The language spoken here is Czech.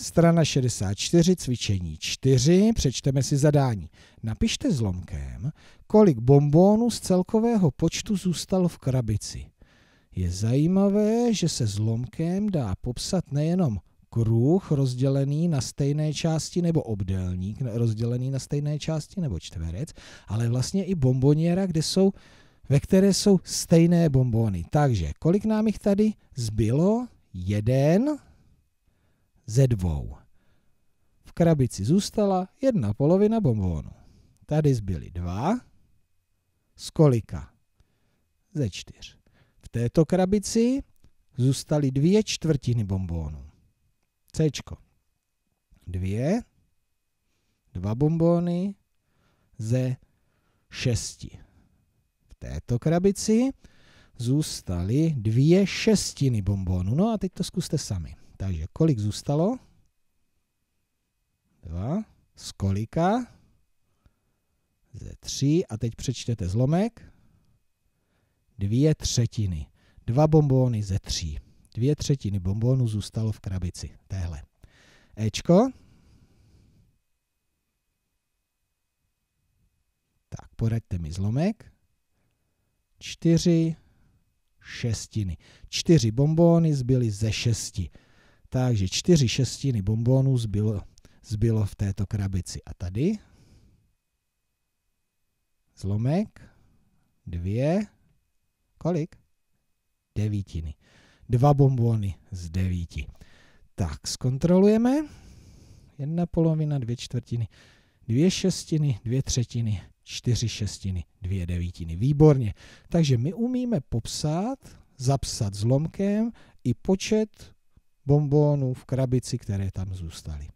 Strana 64, cvičení 4, přečteme si zadání. Napište zlomkem, kolik bombónů z celkového počtu zůstalo v krabici. Je zajímavé, že se zlomkem dá popsat nejenom kruh rozdělený na stejné části nebo obdélník rozdělený na stejné části nebo čtverec, ale vlastně i bomboniera, kde jsou, ve které jsou stejné bombóny. Takže kolik nám jich tady zbylo? Jeden, ze dvou. V krabici zůstala jedna polovina bombónu. Tady zbyly dva. Z kolika? Ze čtyř. V této krabici zůstaly dvě čtvrtiny bombónu. C. Dvě, dva bombóny ze šesti. V této krabici zůstaly dvě šestiny bombónu. No a teď to zkuste sami. Takže kolik zůstalo? Dva. Z kolika? Ze tří. A teď přečtete zlomek. Dvě třetiny. Dva bombóny ze tří. Dvě třetiny bombónu zůstalo v krabici. Téhle. Ečko. Tak, poraďte mi zlomek. Čtyři šestiny. Čtyři bombóny zbyly ze šesti. Takže čtyři šestiny bombónů zbylo, zbylo v této krabici. A tady zlomek, dvě, kolik? Devítiny. Dva bombóny z devíti. Tak, zkontrolujeme. Jedna polovina, dvě čtvrtiny, dvě šestiny, dvě třetiny, čtyři šestiny, dvě devítiny. Výborně. Takže my umíme popsat, zapsat zlomkem i počet bombónů v krabici, které tam zůstaly.